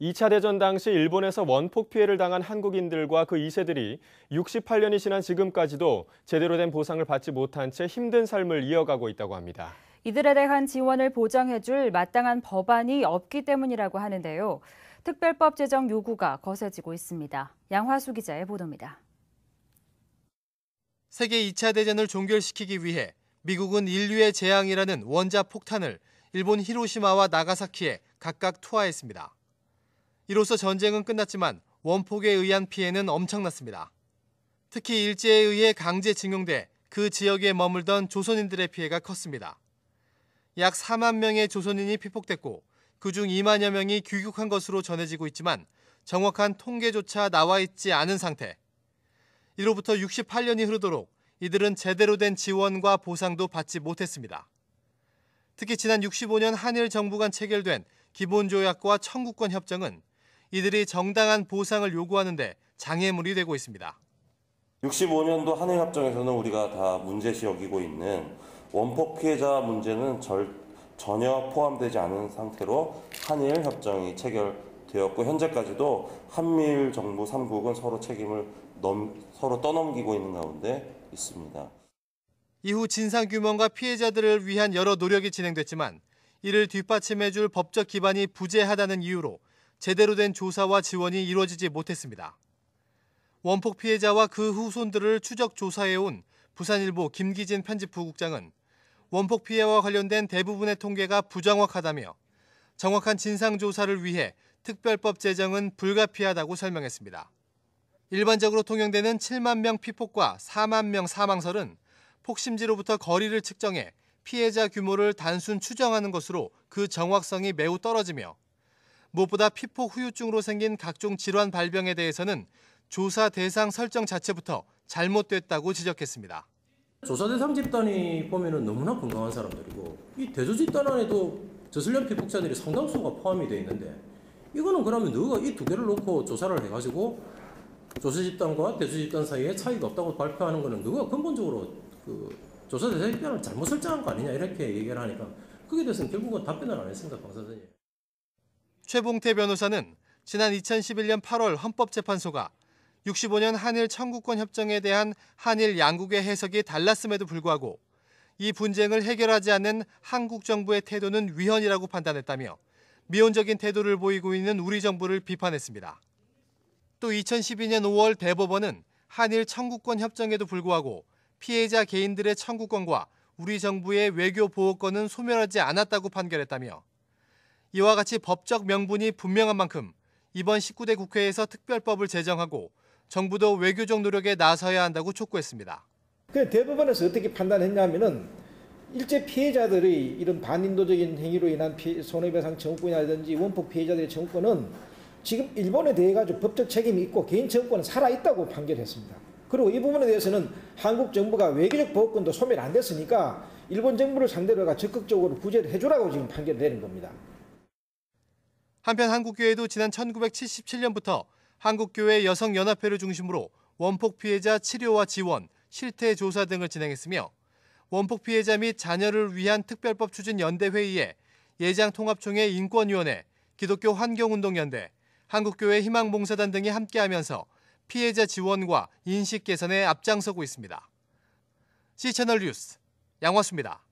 2차 대전 당시 일본에서 원폭 피해를 당한 한국인들과 그 2세들이 68년이 지난 지금까지도 제대로 된 보상을 받지 못한 채 힘든 삶을 이어가고 있다고 합니다. 이들에 대한 지원을 보장해줄 마땅한 법안이 없기 때문이라고 하는데요. 특별법 제정 요구가 거세지고 있습니다. 양화수 기자의 보도입니다. 세계 2차 대전을 종결시키기 위해 미국은 인류의 재앙이라는 원자 폭탄을 일본 히로시마와 나가사키에 각각 투하했습니다. 이로써 전쟁은 끝났지만 원폭에 의한 피해는 엄청났습니다. 특히 일제에 의해 강제 징용돼 그 지역에 머물던 조선인들의 피해가 컸습니다. 약 4만 명의 조선인이 피폭됐고 그 중 2만여 명이 귀국한 것으로 전해지고 있지만 정확한 통계조차 나와 있지 않은 상태. 이로부터 68년이 흐르도록 이들은 제대로 된 지원과 보상도 받지 못했습니다. 특히 지난 65년 한일 정부 간 체결된 기본조약과 청구권 협정은 이들이 정당한 보상을 요구하는데 장애물이 되고 있습니다. 65년도 한일합정에서는 우리가 다 문제시 여기고 있는 원폭 피해자 문제는 절, 전혀 포함되지 않은 상태로 한일협정이 체결되었고 현재까지도 한미일 정부 3국은 서로 책임을 넘, 서로 떠넘기고 있는 가운데 있습니다. 이후 진상규명과 피해자들을 위한 여러 노력이 진행됐지만 이를 뒷받침해줄 법적 기반이 부재하다는 이유로 제대로 된 조사와 지원이 이루어지지 못했습니다. 원폭 피해자와 그 후손들을 추적 조사해온 부산일보 김기진 편집부국장은 원폭 피해와 관련된 대부분의 통계가 부정확하다며 정확한 진상조사를 위해 특별법 제정은 불가피하다고 설명했습니다. 일반적으로 통용되는 7만 명 피폭과 4만 명 사망설은 폭심지로부터 거리를 측정해 피해자 규모를 단순 추정하는 것으로 그 정확성이 매우 떨어지며 무엇보다 피폭 후유증으로 생긴 각종 질환 발병에 대해서는 조사 대상 설정 자체부터 잘못됐다고 지적했습니다. 조사 대상 집단이 보면은 너무나 건강한 사람들이고 이 대조 집단 안에도 저술염 피폭자들이 상당수가 포함이 돼 있는데 이거는 그러면 누가 이 두 개를 놓고 조사를 해가지고 조사 집단과 대조 집단 사이에 차이가 없다고 발표하는 거는 누가 근본적으로 그 조사 대상 집단을 잘못 설정한 거 아니냐 이렇게 얘기를 하니까 그게 대해서는 결국은 답변을 안 했습니다 방 선생님. 최봉태 변호사는 지난 2011년 8월 헌법재판소가 65년 한일 청구권 협정에 대한 한일 양국의 해석이 달랐음에도 불구하고 이 분쟁을 해결하지 않는 한국 정부의 태도는 위헌이라고 판단했다며 미온적인 태도를 보이고 있는 우리 정부를 비판했습니다. 또 2012년 5월 대법원은 한일 청구권 협정에도 불구하고 피해자 개인들의 청구권과 우리 정부의 외교 보호권은 소멸하지 않았다고 판결했다며 이와 같이 법적 명분이 분명한 만큼 이번 19대 국회에서 특별법을 제정하고 정부도 외교적 노력에 나서야 한다고 촉구했습니다. 그 대법원에서 어떻게 판단했냐면은 일제 피해자들의 이런 반인도적인 행위로 인한 손해배상 청구권이라든지 원폭 피해자들의 청구권은 지금 일본에 대해 가지고 법적 책임이 있고 개인 청구권은 살아 있다고 판결했습니다. 그리고 이 부분에 대해서는 한국 정부가 외교적 보호권도 소멸 안 됐으니까 일본 정부를 상대로 가 적극적으로 구제를 해주라고 지금 판결을 내 겁니다. 한편 한국교회도 지난 1977년부터 한국교회 여성연합회를 중심으로 원폭 피해자 치료와 지원, 실태 조사 등을 진행했으며 원폭 피해자 및 자녀를 위한 특별법 추진 연대 회의에 예장 통합총회 인권위원회, 기독교 환경운동연대, 한국교회 희망봉사단 등이 함께하면서 피해자 지원과 인식 개선에 앞장서고 있습니다. C 채널 뉴스 양화수입니다.